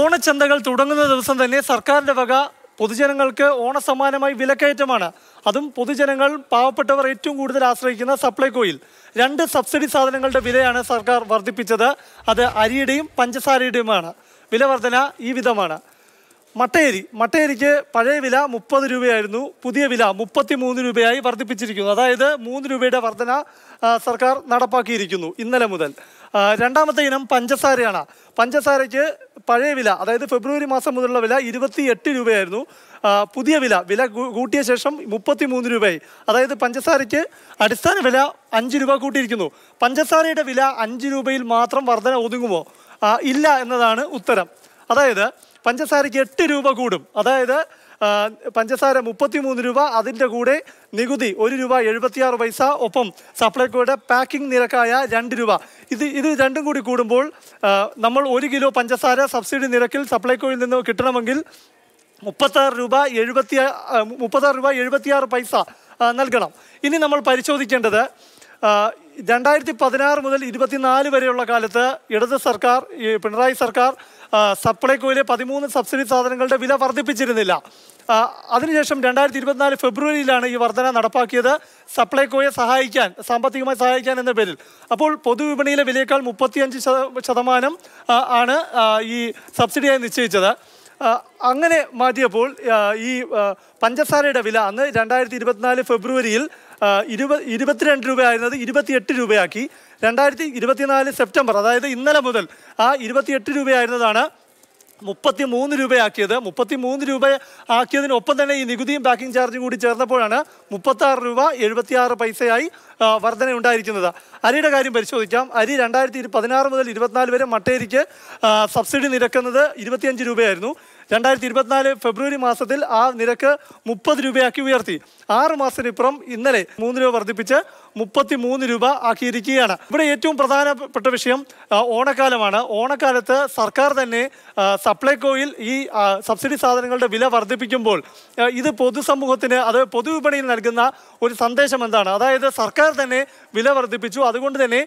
ഓണച്ചന്തകൾ തുടങ്ങുന്ന ദിവസം തന്നെ സർക്കാരിൻ്റെ വക പൊതുജനങ്ങൾക്ക് ഓണസമ്മാനമായി വിലക്കയറ്റമാണ് അതും പൊതുജനങ്ങൾ പാവപ്പെട്ടവർ ഏറ്റവും കൂടുതൽ ആശ്രയിക്കുന്ന സപ്ലൈകോയിൽ രണ്ട് സബ്സിഡി സാധനങ്ങളുടെ വിലയാണ് സർക്കാർ വർദ്ധിപ്പിച്ചത് അത് അരിയുടെയും പഞ്ചസാരയുടെയുമാണ് വില വർധന ഈ വിധമാണ് മട്ടയരി മട്ടയരിക്ക് പഴയ വില മുപ്പത് രൂപയായിരുന്നു പുതിയ വില മുപ്പത്തി മൂന്ന് രൂപയായി വർദ്ധിപ്പിച്ചിരിക്കുന്നു അതായത് മൂന്ന് രൂപയുടെ വർധന സർക്കാർ നടപ്പാക്കിയിരിക്കുന്നു ഇന്നലെ മുതൽ രണ്ടാമത്തെ ഇനം പഞ്ചസാരയാണ് പഞ്ചസാരയ്ക്ക് പഴയ വില അതായത് ഫെബ്രുവരി മാസം മുതലുള്ള വില ഇരുപത്തി എട്ട് രൂപയായിരുന്നു പുതിയ വില വില കൂട്ടിയ ശേഷം മുപ്പത്തി മൂന്ന് രൂപയായി അതായത് പഞ്ചസാരയ്ക്ക് അടിസ്ഥാന വില അഞ്ച് രൂപ കൂട്ടിയിരിക്കുന്നു പഞ്ചസാരയുടെ വില അഞ്ച് രൂപയിൽ മാത്രം വർധന ഒതുങ്ങുമോ ഇല്ല എന്നതാണ് ഉത്തരം അതായത് പഞ്ചസാരയ്ക്ക് എട്ട് രൂപ കൂടും അതായത് പഞ്ചസാര മുപ്പത്തിമൂന്ന് രൂപ അതിൻ്റെ കൂടെ നികുതി ഒരു രൂപ എഴുപത്തിയാറ് പൈസ ഒപ്പം സപ്ലൈക്കോയുടെ പാക്കിംഗ് നിരക്കായ രണ്ട് രൂപ ഇത് ഇത് രണ്ടും കൂടി കൂടുമ്പോൾ നമ്മൾ ഒരു കിലോ പഞ്ചസാര സബ്സിഡി നിരക്കിൽ സപ്ലൈക്കോയിൽ നിന്ന് കിട്ടണമെങ്കിൽ മുപ്പത്താറ് രൂപ എഴുപത്തി മുപ്പത്താറ് രൂപ എഴുപത്തിയാറ് പൈസ നൽകണം ഇനി നമ്മൾ പരിശോധിക്കേണ്ടത് രണ്ടായിരത്തി പതിനാറ് മുതൽ ഇരുപത്തിനാല് വരെയുള്ള കാലത്ത് ഇടത് സർക്കാർ പിണറായി സർക്കാർ സപ്ലൈകോയിലെ പതിമൂന്ന് സബ്സിഡി സാധനങ്ങളുടെ വില വർദ്ധിപ്പിച്ചിരുന്നില്ല അതിനുശേഷം രണ്ടായിരത്തി ഇരുപത്തിനാല് ഫെബ്രുവരിയിലാണ് ഈ വർധന നടപ്പാക്കിയത് സപ്ലൈകോയെ സഹായിക്കാൻ സാമ്പത്തികമായി സഹായിക്കാൻ എന്ന പേരിൽ അപ്പോൾ പൊതുവിപണിയിലെ വിലയേക്കാൾ മുപ്പത്തിയഞ്ച് ശതമാനം ആണ് ഈ സബ്സിഡിയായി നിശ്ചയിച്ചത് അങ്ങനെ മാറ്റിയപ്പോൾ ഈ പഞ്ചസാരയുടെ വില അന്ന് രണ്ടായിരത്തി ഇരുപത്തിനാല് ഫെബ്രുവരിയിൽ ഇരുപത് ഇരുപത്തിരണ്ട് രൂപയായിരുന്നത് ഇരുപത്തിയെട്ട് രൂപയാക്കി രണ്ടായിരത്തി ഇരുപത്തിനാല് സെപ്റ്റംബർ അതായത് ഇന്നലെ മുതൽ ആ ഇരുപത്തിയെട്ട് രൂപയായിരുന്നതാണ് മുപ്പത്തി മൂന്ന് രൂപയാക്കിയത് മുപ്പത്തി മൂന്ന് രൂപ ആക്കിയതിനൊപ്പം തന്നെ ഈ നികുതിയും പാക്കിംഗ് ചാർജും കൂടി ചേർന്നപ്പോഴാണ് മുപ്പത്താറ് രൂപ എഴുപത്തിയാറ് പൈസയായി വർധന ഉണ്ടായിരിക്കുന്നത് അരിയുടെ കാര്യം പരിശോധിക്കാം അരി രണ്ടായിരത്തി പതിനാറ് മുതൽ ഇരുപത്തിനാല് വരെ മട്ടേരിക്ക് സബ്സിഡി നിരക്കുന്നത് ഇരുപത്തിയഞ്ച് രൂപയായിരുന്നു രണ്ടായിരത്തി ഇരുപത്തിനാല് ഫെബ്രുവരി മാസത്തിൽ ആ നിരക്ക് മുപ്പത് രൂപയാക്കി ഉയർത്തി ആറ് മാസത്തിനിപ്പുറം ഇന്നലെ മൂന്ന് രൂപ വർദ്ധിപ്പിച്ച് മുപ്പത്തി മൂന്ന് രൂപ ആക്കിയിരിക്കുകയാണ് ഇവിടെ ഏറ്റവും പ്രധാനപ്പെട്ട വിഷയം ഓണക്കാലമാണ് ഓണക്കാലത്ത് സർക്കാർ തന്നെ സപ്ലൈകോയിൽ ഈ സബ്സിഡി സാധനങ്ങളുടെ വില വർദ്ധിപ്പിക്കുമ്പോൾ ഇത് പൊതുസമൂഹത്തിന് അത് പൊതുവിപണിയിൽ നൽകുന്ന ഒരു സന്ദേശം എന്താണ് അതായത് സർക്കാർ സർക്കാർ തന്നെ വില വർദ്ധിപ്പിച്ചു അതുകൊണ്ട് തന്നെ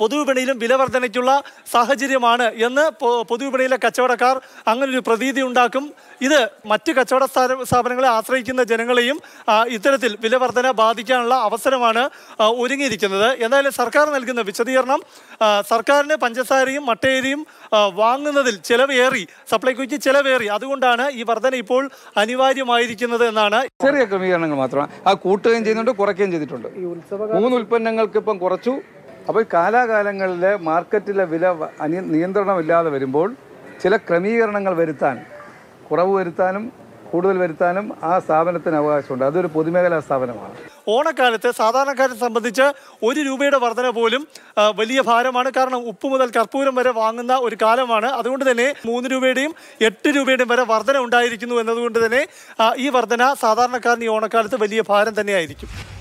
പൊതുവിപണിയിലും വില വർധനയ്ക്കുള്ള സാഹചര്യമാണ് എന്ന് പൊതുവിപണിയിലെ കച്ചവടക്കാർ അങ്ങനൊരു പ്രതീതി ഉണ്ടാക്കും ഇത് മറ്റ് കച്ചവട സ്ഥാപനങ്ങളെ ആശ്രയിക്കുന്ന ജനങ്ങളെയും ഇത്തരത്തിൽ വില വർധന ബാധിക്കാനുള്ള അവസരമാണ് ഒരുങ്ങിയിരിക്കുന്നത് എന്തായാലും സർക്കാർ നൽകുന്ന വിശദീകരണം സർക്കാരിന് പഞ്ചസാരയും മട്ടയരിയും വാങ്ങുന്നതിൽ ചെലവേറി സപ്ലൈകോയ്ക്ക് ചെലവേറി അതുകൊണ്ടാണ് ഈ വർധന ഇപ്പോൾ അനിവാര്യമായിരിക്കുന്നത് എന്നാണ് ചെറിയ ക്രമീകരണങ്ങൾ മാത്രമാണ് ആ കൂട്ടുകയും ചെയ്യുന്നുണ്ട് കുറയ്ക്കുകയും ചെയ്തിട്ടുണ്ട് മൂന്ന് ഉൽപ്പന്നങ്ങൾക്ക് ഇപ്പം കുറച്ചു അപ്പോൾ കാലാകാലങ്ങളിൽ മാർക്കറ്റിലെ വില അനിയ നിയന്ത്രണമില്ലാതെ വരുമ്പോൾ ചില ക്രമീകരണങ്ങൾ വരുത്താൻ കുറവ് വരുത്താനും കൂടുതൽ വരുത്താനും ആ സ്ഥാപനത്തിന് അവകാശമുണ്ട് അതൊരു പൊതുമേഖലാ സ്ഥാപനമാണ് ഓണക്കാലത്ത് സാധാരണക്കാരെ സംബന്ധിച്ച് ഒരു രൂപയുടെ വർധന പോലും വലിയ ഭാരമാണ് കാരണം ഉപ്പ് മുതൽ കർപ്പൂരം വരെ വാങ്ങുന്ന ഒരു കാലമാണ് അതുകൊണ്ട് തന്നെ മൂന്ന് രൂപയുടെയും എട്ട് രൂപയുടെയും വരെ വർധന ഉണ്ടായിരിക്കുന്നു എന്നതുകൊണ്ട് തന്നെ ഈ വർധന സാധാരണക്കാരന് ഈ ഓണക്കാലത്ത് വലിയ ഭാരം തന്നെയായിരിക്കും